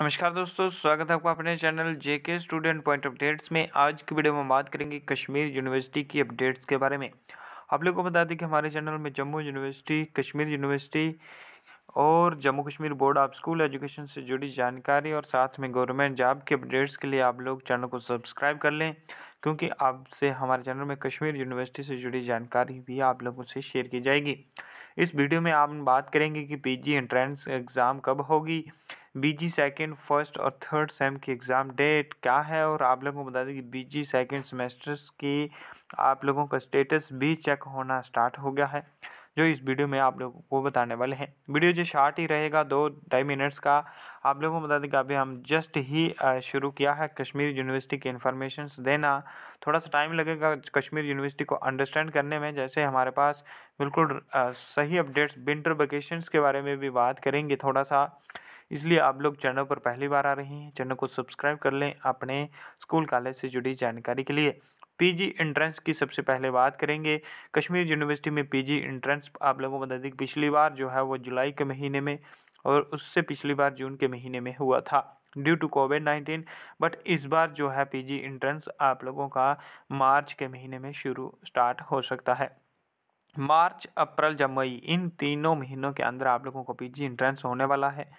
नमस्कार दोस्तों स्वागत है आपका अपने channel JK student point updates में आज की वीडियो में बात करेंगे कश्मीर यूनिवर्सिटी की अपडेट्स के बारे में आप लोगों को बता दें कि हमारे चैनल में जम्मू यूनिवर्सिटी कश्मीर यूनिवर्सिटी और Jammu Kashmir board of school education से जुड़ी जानकारी और साथ में गवर्नमेंट जॉब के अपडेट्स के लिए आप लोग चैनल को सब्सक्राइब कर लें क्योंकि आपसे हमारे चैनल में कश्मीर यूनिवर्सिटी से जुड़ी जानकारी भी आप लोगों से शेयर की जाएगी इस वीडियो में आप बात करेंगे कि पीजी एंट्रेंस एग्ज़ाम कब होगी बीजी सेकेंड फर्स्ट और थर्ड सेम की एग्ज़ाम डेट क्या है और आप लोगों को बता दें कि बी जी सेकेंड सेमेस्टर्स की आप लोगों का स्टेटस भी चेक होना स्टार्ट हो गया है जो इस वीडियो में आप लोगों को बताने वाले हैं वीडियो जो शार्ट ही रहेगा दो ढाई मिनट्स का आप लोगों को बता दें कि अभी हम जस्ट ही शुरू किया है कश्मीर यूनिवर्सिटी की इन्फॉर्मेशन देना थोड़ा सा टाइम लगेगा कश्मीर यूनिवर्सिटी को अंडरस्टैंड करने में जैसे हमारे पास बिल्कुल सही अपडेट्स विंटर वेकेशन के बारे में भी बात करेंगे थोड़ा सा इसलिए आप लोग चैनल पर पहली बार आ रहे हैं चैनल को सब्सक्राइब कर लें अपने स्कूल कॉलेज से जुड़ी जानकारी के लिए पीजी एंट्रेंस की सबसे पहले बात करेंगे कश्मीर यूनिवर्सिटी में पीजी एंट्रेंस आप लोगों को बता दें पिछली बार जो है वो जुलाई के महीने में और उससे पिछली बार जून के महीने में हुआ था due to covid nineteen but इस बार जो है पीजी एंट्रेंस आप लोगों का मार्च के महीने में शुरू स्टार्ट हो सकता है मार्च अप्रैल या मई इन तीनों महीनों के अंदर आप लोगों को पीजी एंट्रेंस होने वाला है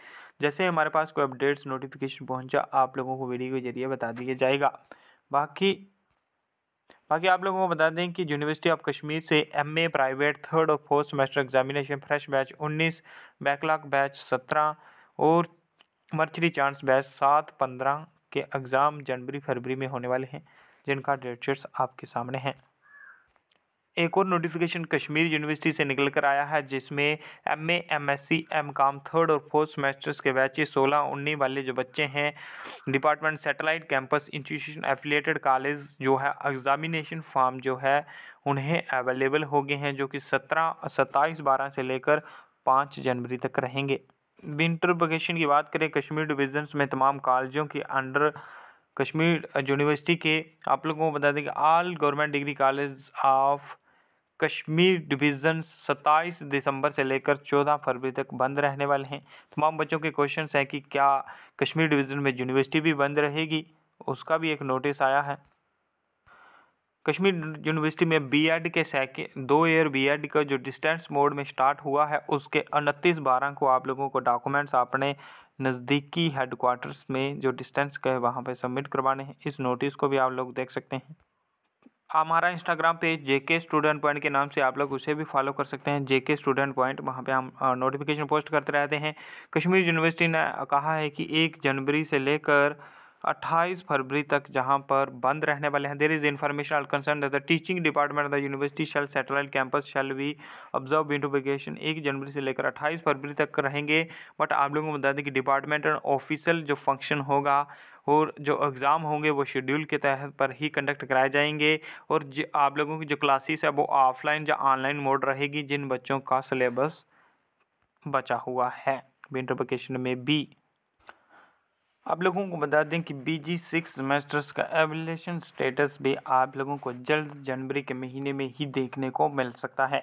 जैसे हमारे पास कोई अपडेट्स नोटिफिकेशन पहुंचा आप लोगों को वीडियो के जरिए बता दिया जाएगा बाकी बाकी आप लोगों को बता दें कि यूनिवर्सिटी ऑफ कश्मीर से एमए प्राइवेट थर्ड और fourth semester examination fresh batch 19 backlog batch 17 और मर्चरी चांस बैच 7 15 के एग्ज़ाम जनवरी फरवरी में होने वाले हैं जिनका डेट शीट्स आपके सामने हैं एक और नोटिफिकेशन कश्मीर यूनिवर्सिटी से निकल कर आया है जिसमें M A M S C M com third और फोर्थ सेमेस्टर्स के बैचे सोलह उन्नीस वाले जो बच्चे हैं department satellite campus institution affiliated college जो है एग्जामिनेशन फॉर्म जो है उन्हें अवेलेबल हो गए हैं जो कि सत्रह सत्ताईस बारह से लेकर पाँच जनवरी तक रहेंगे विंटर वेकेशन की बात करें कश्मीर डिविजन्स में तमाम कॉलेजों के अंडर कश्मीर यूनिवर्सिटी के आप लोगों को बता दें कि all government degree college of Kashmir division 27 दिसंबर से लेकर 14 फरवरी तक बंद रहने वाले हैं तमाम बच्चों के क्वेश्चन हैं कि क्या कश्मीर डिवीज़न में यूनिवर्सिटी भी बंद रहेगी उसका भी एक नोटिस आया है कश्मीर यूनिवर्सिटी में बीएड के सेकेंड दो ईयर बीएड का जो डिस्टेंस मोड में स्टार्ट हुआ है उसके उनतीस बारह को आप लोगों को डॉक्यूमेंट्स अपने नज़दीकी हेडक्वार्टर्स में जो डिस्टेंस का है वहाँ पर सबमिट करवाने हैं इस नोटिस को भी आप लोग देख सकते हैं हमारा इंस्टाग्राम पेज जे के स्टूडेंट पॉइंट के नाम से आप लोग उसे भी फॉलो कर सकते हैं जे के स्टूडेंट पॉइंट वहाँ पे हम नोटिफिकेशन पोस्ट करते रहते हैं कश्मीर यूनिवर्सिटी ने कहा है कि एक जनवरी से लेकर अट्ठाईस फरवरी तक जहाँ पर बंद रहने वाले हैं there is information all concerned the teaching department the university shall satellite campus shall we observe into एक जनवरी से लेकर अट्ठाईस फरवरी तक रहेंगे बट आप लोगों को बता दें कि डिपार्टमेंट एंड ऑफिसियल जो फंक्शन होगा और जो एग्ज़ाम होंगे वो शेड्यूल के तहत पर ही कंडक्ट कराए जाएंगे और जो आप लोगों की जो क्लासेस है वो ऑफलाइन या ऑनलाइन मोड रहेगी जिन बच्चों का सिलेबस बचा हुआ है विंटर वेकेशन में भी आप लोगों को बता दें कि बी जी सिक्स सेमेस्टर्स का एवेलेशन स्टेटस भी आप लोगों को जल्द जनवरी के महीने में ही देखने को मिल सकता है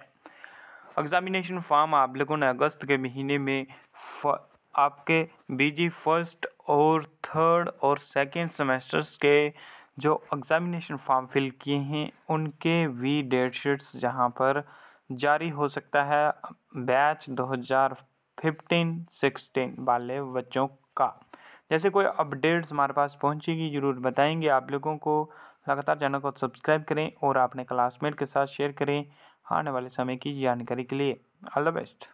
एग्ज़ामिनेशन फॉर्म आप लोगों ने अगस्त के महीने में आपके बीजी फर्स्ट और थर्ड और सेकेंड सेमेस्टर्स के जो एग्ज़ामिनेशन फॉर्म फिल किए हैं उनके वी डेट शीट्स जहाँ पर जारी हो सकता है बैच 2015-16 वाले बच्चों का जैसे कोई अपडेट्स हमारे पास पहुँचेगी ज़रूर बताएंगे आप लोगों को लगातार चैनल को सब्सक्राइब करें और अपने क्लासमेट के साथ शेयर करें आने वाले समय की जानकारी के लिए ऑल द बेस्ट